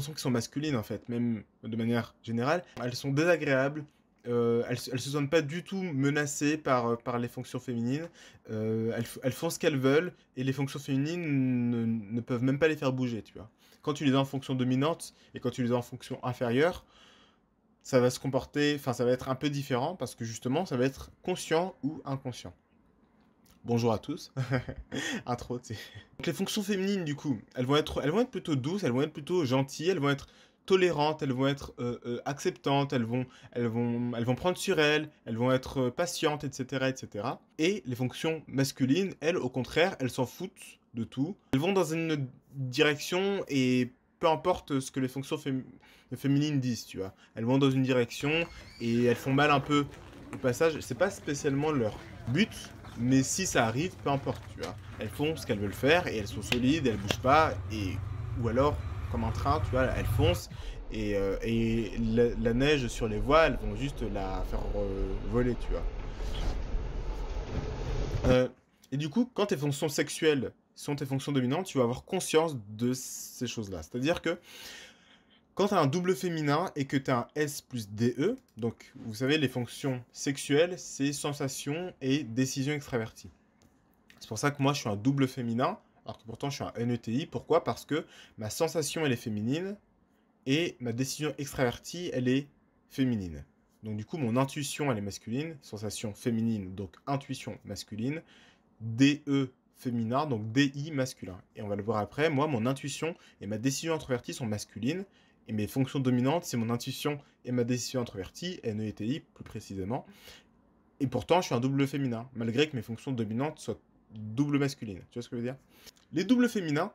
qui sont masculines, en fait, même de manière générale, elles sont désagréables. Euh, elles, se sentent pas du tout menacées par, euh, par les fonctions féminines. Euh, elles, font ce qu'elles veulent et les fonctions féminines ne, peuvent même pas les faire bouger, tu vois. Quand tu les as en fonction dominante et quand tu les as en fonction inférieure, ça va se comporter, enfin ça va être un peu différent parce que justement ça va être conscient ou inconscient. Bonjour à tous. Intro, tu Donc les fonctions féminines, du coup, elles vont, être, elles vont être plutôt douces, elles vont être plutôt gentilles, elles vont être tolérantes, elles vont être euh, euh, acceptantes, elles vont, elles, vont, elles vont prendre sur elles, elles vont être euh, patientes, etc., etc. Et les fonctions masculines, elles, au contraire, elles s'en foutent de tout. Elles vont dans une direction et peu importe ce que les fonctions féminines disent, tu vois. Elles vont dans une direction et elles font mal un peu au passage. C'est pas spécialement leur but, mais si ça arrive, peu importe, tu vois. Elles font ce qu'elles veulent faire et elles sont solides, elles bougent pas. Et... Ou alors, comme un train, tu vois, elles foncent. Et, euh, la, neige sur les voies, elles vont juste la faire euh, voler, tu vois. Euh, et du coup, quand tes fonctions sexuelles sont tes fonctions dominantes, tu vas avoir conscience de ces choses-là. C'est-à-dire que quand tu as un double féminin et que tu as un S plus DE, donc vous savez, les fonctions sexuelles, c'est sensation et décision extravertie. C'est pour ça que moi, je suis un double féminin, alors que pourtant, je suis un NETI. Pourquoi Parce que ma sensation, elle est féminine et ma décision extravertie, elle est féminine. Donc du coup, mon intuition, elle est masculine, sensation féminine, donc intuition masculine, DE féminin, donc DI masculin. Et on va le voir après, moi, mon intuition et ma décision introvertie sont masculines, et mes fonctions dominantes, c'est mon intuition et ma décision introvertie, N-E-T-I, plus précisément. Et pourtant, je suis un double féminin, malgré que mes fonctions dominantes soient double masculines. Tu vois ce que je veux dire Les doubles féminins,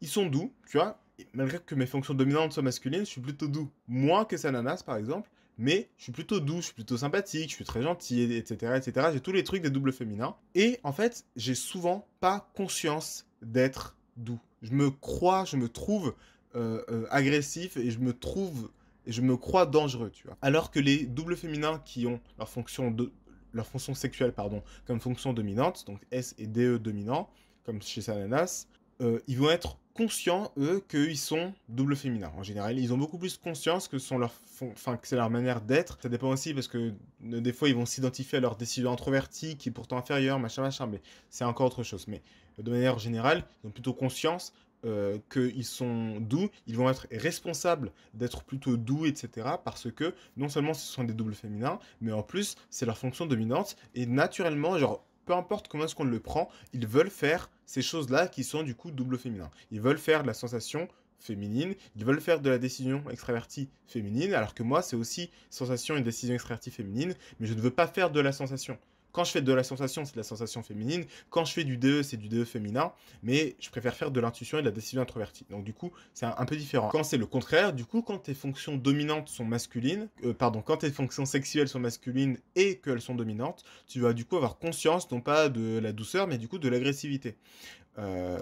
ils sont doux, tu vois. malgré que mes fonctions dominantes soient masculines, je suis plutôt doux. Moins que Sananas, par exemple, mais je suis plutôt doux, je suis plutôt sympathique, je suis très gentil, etc. etc. J'ai tous les trucs des doubles féminins. Et en fait, j'ai souvent pas conscience d'être doux. Je me crois, je me trouve euh, euh, agressif et je me trouve et je me crois dangereux, tu vois. Alors que les doubles féminins qui ont leur fonction de leur fonction sexuelle pardon comme fonction dominante, donc S et DE dominant, comme chez Sananas, euh, ils vont être conscients eux qu'ils sont double féminins En général, ils ont beaucoup plus conscience que sont leur enfin que c'est leur manière d'être. Ça dépend aussi parce que des fois ils vont s'identifier à leur décision introvertie qui est pourtant inférieure, machin machin, mais c'est encore autre chose. Mais de manière générale, ils ont plutôt conscience euh, qu'ils sont doux, ils vont être responsables d'être plutôt doux, etc. Parce que non seulement ce sont des doubles féminins, mais en plus c'est leur fonction dominante. Et naturellement, genre, peu importe comment est-ce qu'on le prend, ils veulent faire ces choses-là qui sont du coup double féminin. Ils veulent faire de la sensation féminine, ils veulent faire de la décision extravertie féminine, alors que moi c'est aussi sensation et décision extravertie féminine, mais je ne veux pas faire de la sensation. Quand je fais de la sensation, c'est de la sensation féminine. Quand je fais du DE, c'est du DE féminin. Mais je préfère faire de l'intuition et de la décision introvertie. Donc du coup, c'est un, peu différent. Quand c'est le contraire, du coup, quand tes fonctions dominantes sont masculines, euh, pardon, quand tes fonctions sexuelles sont masculines et qu'elles sont dominantes, tu vas du coup avoir conscience, non pas de la douceur, mais du coup de l'agressivité. Euh,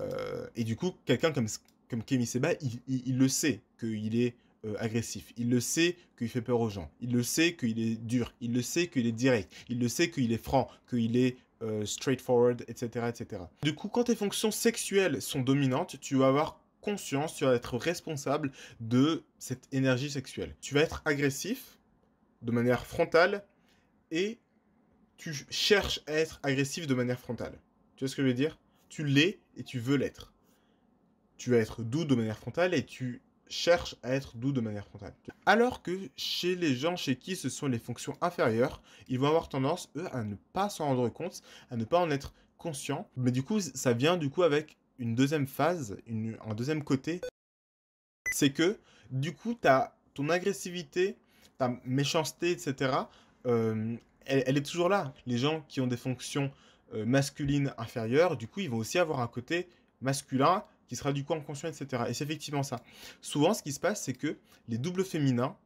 et du coup, quelqu'un comme, comme Kemi Seba, il, il le sait qu'il est euh, agressif, il le sait qu'il fait peur aux gens, il le sait qu'il est dur, il le sait qu'il est direct, il le sait qu'il est franc, qu'il est euh, straightforward, etc., etc. Du coup, quand tes fonctions sexuelles sont dominantes, tu vas avoir conscience, tu vas être responsable de cette énergie sexuelle. Tu vas être agressif de manière frontale et tu cherches à être agressif de manière frontale. Tu vois ce que je veux dire Tu l'es et tu veux l'être. Tu vas être doux de manière frontale et tu cherche à être doux de manière frontale, Alors que chez les gens chez qui ce sont les fonctions inférieures, ils vont avoir tendance, eux, à ne pas s'en rendre compte, à ne pas en être conscient, Mais du coup, ça vient du coup avec une deuxième phase, une, un deuxième côté. C'est que, du coup, as ton agressivité, ta méchanceté, etc., euh, elle, est toujours là. Les gens qui ont des fonctions euh, masculines inférieures, du coup, ils vont aussi avoir un côté masculin qui sera du coup inconscient, etc. Et c'est effectivement ça. Souvent, ce qui se passe, c'est que les doubles féminins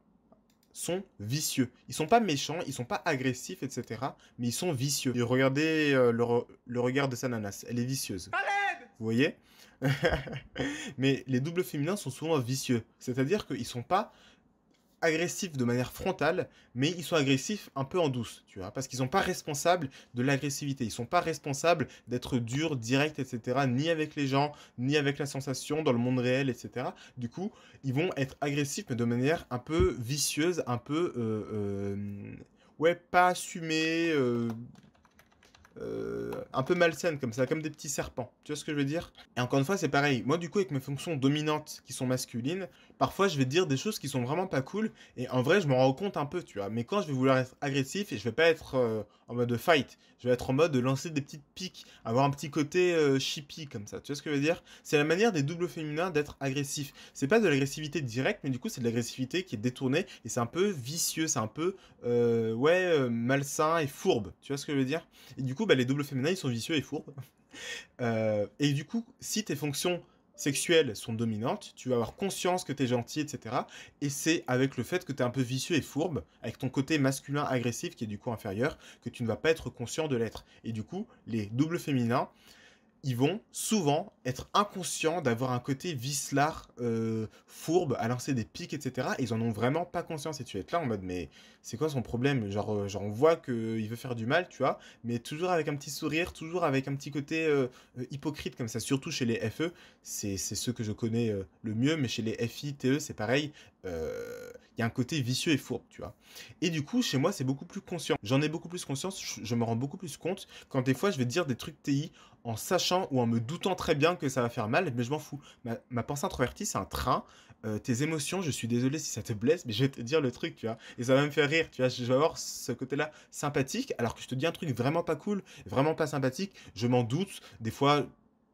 sont vicieux. Ils sont pas méchants, ils sont pas agressifs, etc. Mais ils sont vicieux. Et regardez euh, le, regard de Sananas, elle est vicieuse. Vous voyez Mais les doubles féminins sont souvent vicieux. C'est-à-dire qu'ils sont pas agressifs de manière frontale, mais ils sont agressifs un peu en douce, tu vois, parce qu'ils sont pas responsables de l'agressivité, ils sont pas responsables d'être durs, directs, etc., ni avec les gens, ni avec la sensation, dans le monde réel, etc. Du coup, ils vont être agressifs, mais de manière un peu vicieuse, un peu, euh, euh ouais, pas assumée, euh, euh, un peu malsaine comme ça, comme des petits serpents. Tu vois ce que je veux dire Et encore une fois, c'est pareil. Moi, du coup, avec mes fonctions dominantes qui sont masculines, parfois je vais dire des choses qui sont vraiment pas cool et en vrai je m'en rends compte un peu, tu vois. Mais quand je vais vouloir être agressif et je vais pas être euh, en mode fight, je vais être en mode de lancer des petites piques, avoir un petit côté euh, chippy comme ça. Tu vois ce que je veux dire C'est la manière des doubles féminins d'être agressif. C'est pas de l'agressivité directe, mais du coup c'est de l'agressivité qui est détournée et c'est un peu vicieux, c'est un peu euh, ouais malsain et fourbe. Tu vois ce que je veux dire Et du coup bah, les doubles féminins ils sont vicieux et fourbes. et du coup si tes fonctions sexuelles sont dominantes, tu vas avoir conscience que t'es gentil, etc. Et c'est avec le fait que tu es un peu vicieux et fourbe, avec ton côté masculin agressif qui est du coup inférieur, que tu ne vas pas être conscient de l'être. Et du coup, les doubles féminins, ils vont souvent être inconscients d'avoir un côté vicelard, euh, fourbe, à lancer des pics, etc. ils en ont vraiment pas conscience. Et tu es là en mode, mais c'est quoi son problème genre, euh, genre, on voit qu'il euh, veut faire du mal, tu vois, mais toujours avec un petit sourire, toujours avec un petit côté hypocrite comme ça, surtout chez les FE. C'est ceux que je connais le mieux, mais chez les FITE, c'est pareil il euh, y a un côté vicieux et fourbe, tu vois. Et du coup, chez moi, c'est beaucoup plus conscient. J'en ai beaucoup plus conscience, je, me rends beaucoup plus compte quand des fois je vais dire des trucs TI en sachant ou en me doutant très bien que ça va faire mal, mais je m'en fous. Ma, pensée introvertie, c'est un train. Euh, tes émotions, je suis désolé si ça te blesse, mais je vais te dire le truc, tu vois. Et ça va me faire rire, tu vois. Je vais avoir ce côté-là sympathique, alors que je te dis un truc vraiment pas cool, vraiment pas sympathique. Je m'en doute. Des fois,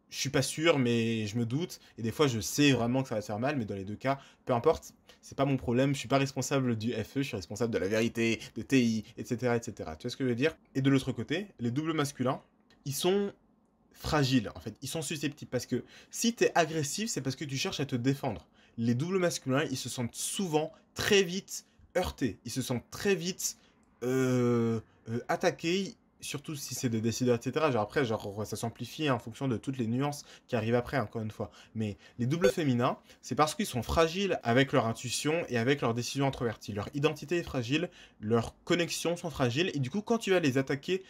je suis pas sûr, mais je me doute. Et des fois, je sais vraiment que ça va faire mal, mais dans les deux cas, peu importe, c'est pas mon problème. Je suis pas responsable du FE, je suis responsable de la vérité, de TI, etc., etc. Tu vois ce que je veux dire Et de l'autre côté, les doubles masculins, ils sont fragiles, en fait. Ils sont susceptibles parce que si tu es agressif, c'est parce que tu cherches à te défendre. Les doubles masculins, ils se sentent souvent très vite heurtés. Ils se sentent très vite euh, euh, attaqués surtout si c'est des décideurs, etc. Genre après, genre, ça s'amplifie hein, en fonction de toutes les nuances qui arrivent après, encore une fois. Mais les doubles féminins, c'est parce qu'ils sont fragiles avec leur intuition et avec leur décision introverties. Leur identité est fragile, leurs connexions sont fragiles, et du coup, quand tu vas les attaquer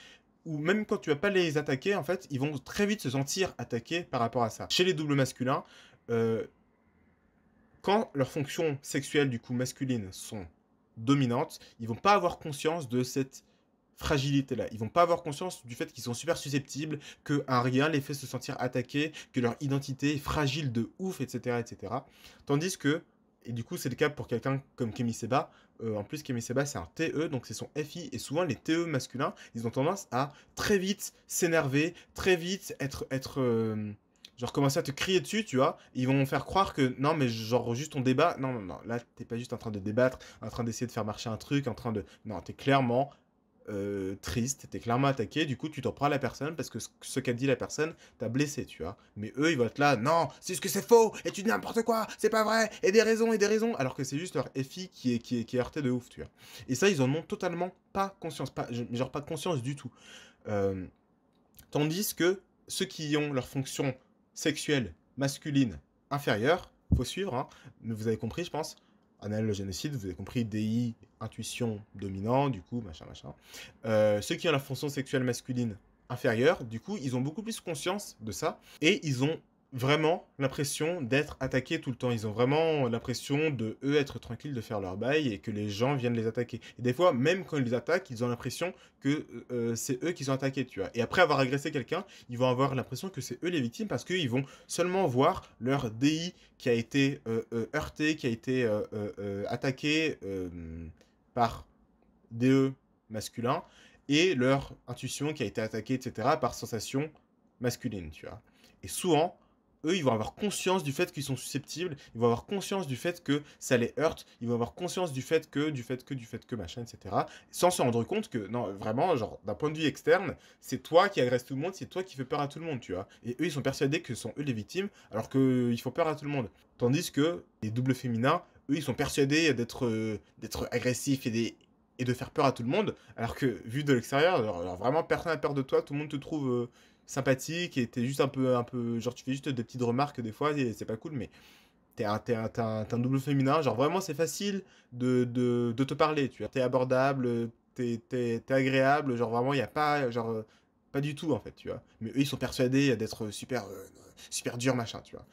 ou même quand tu vas pas les attaquer, en fait, ils vont très vite se sentir attaqués par rapport à ça. Chez les doubles masculins, euh, quand leurs fonctions sexuelles, du coup, masculines sont dominantes, ils vont pas avoir conscience de cette fragilité-là. Ils vont pas avoir conscience du fait qu'ils sont super susceptibles, que un rien les fait se sentir attaqués, que leur identité est fragile de ouf, etc. etc. Tandis que, et du coup c'est le cas pour quelqu'un comme Kemi Seba, euh, en plus Kemi Seba c'est un TE, donc c'est son FI, et souvent les TE masculins, ils ont tendance à très vite s'énerver, très vite être... être euh, genre commencer à te crier dessus, tu vois. Ils vont faire croire que non, mais genre juste on débat. Non, non, non. Là, t'es pas juste en train de débattre, en train d'essayer de faire marcher un truc, en train de. Non, t'es clairement euh, triste, t'es clairement attaqué, du coup tu t'en prends à la personne parce que ce, qu'a dit la personne t'a blessé, tu vois. Mais eux ils vont être là, non, c'est ce que c'est faux, et tu dis n'importe quoi, c'est pas vrai, et des raisons, et des raisons, alors que c'est juste leur FI qui est, qui est, qui est heurté de ouf, tu vois. Et ça ils en ont totalement pas conscience, pas, genre pas de conscience du tout. Euh, tandis que ceux qui ont leur fonction sexuelle, masculine, inférieure, faut suivre, hein, vous avez compris je pense, anal le génocide, vous avez compris, DI intuition dominant, du coup, machin, machin. Euh, ceux qui ont la fonction sexuelle masculine inférieure, du coup, ils ont beaucoup plus conscience de ça et ils ont vraiment l'impression d'être attaqués tout le temps. Ils ont vraiment l'impression de, eux, être tranquilles, de faire leur bail et que les gens viennent les attaquer. Et des fois, même quand ils les attaquent, ils ont l'impression que euh, euh, c'est eux qui sont attaqués, tu vois. Et après avoir agressé quelqu'un, ils vont avoir l'impression que c'est eux les victimes parce qu'ils vont seulement voir leur DI qui a été heurté, qui a été attaqué, par DE masculin et leur intuition qui a été attaquée, etc., par sensation masculine, tu vois. Et souvent, eux, ils vont avoir conscience du fait qu'ils sont susceptibles, ils vont avoir conscience du fait que ça les heurte, ils vont avoir conscience du fait que, du fait que, du fait que, machin, etc. Sans se rendre compte que, non, vraiment, genre, d'un point de vue externe, c'est toi qui agresse tout le monde, c'est toi qui fais peur à tout le monde, tu vois. Et eux, ils sont persuadés que ce sont eux les victimes, alors qu'ils font peur à tout le monde. Tandis que les doubles féminins, eux, ils sont persuadés d'être euh, agressifs et, de faire peur à tout le monde, alors que vu de l'extérieur, alors, vraiment personne n'a peur de toi, tout le monde te trouve euh, sympathique et t'es juste un peu, un peu, genre tu fais juste des petites remarques des fois et c'est pas cool, mais t'es un, un, double féminin, genre vraiment c'est facile de, te parler, tu vois, t'es abordable, t'es agréable, genre vraiment il n'y a pas, genre pas du tout en fait, tu vois. Mais eux ils sont persuadés d'être super, euh, super dur machin, tu vois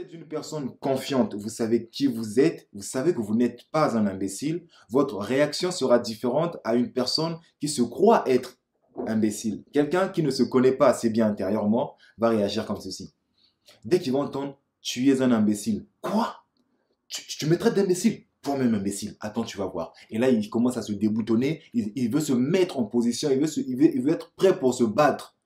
êtes une personne confiante, vous savez qui vous êtes, vous savez que vous n'êtes pas un imbécile, votre réaction sera différente à une personne qui se croit être imbécile. Quelqu'un qui ne se connaît pas assez bien intérieurement va réagir comme ceci. Dès qu'il va entendre tu es un imbécile, quoi tu, tu, me traites d'imbécile Toi-même imbécile, attends, tu vas voir. Et là, il commence à se déboutonner, il, veut se mettre en position, il veut, se, il, veut, il veut être prêt pour se battre.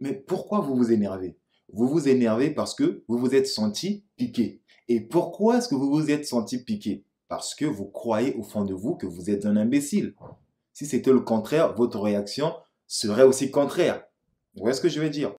Mais pourquoi vous vous énervez vous vous énervez parce que vous vous êtes senti piqué. Et pourquoi est-ce que vous vous êtes senti piqué Parce que vous croyez au fond de vous que vous êtes un imbécile. Si c'était le contraire, votre réaction serait aussi contraire. Vous voyez ce que je veux dire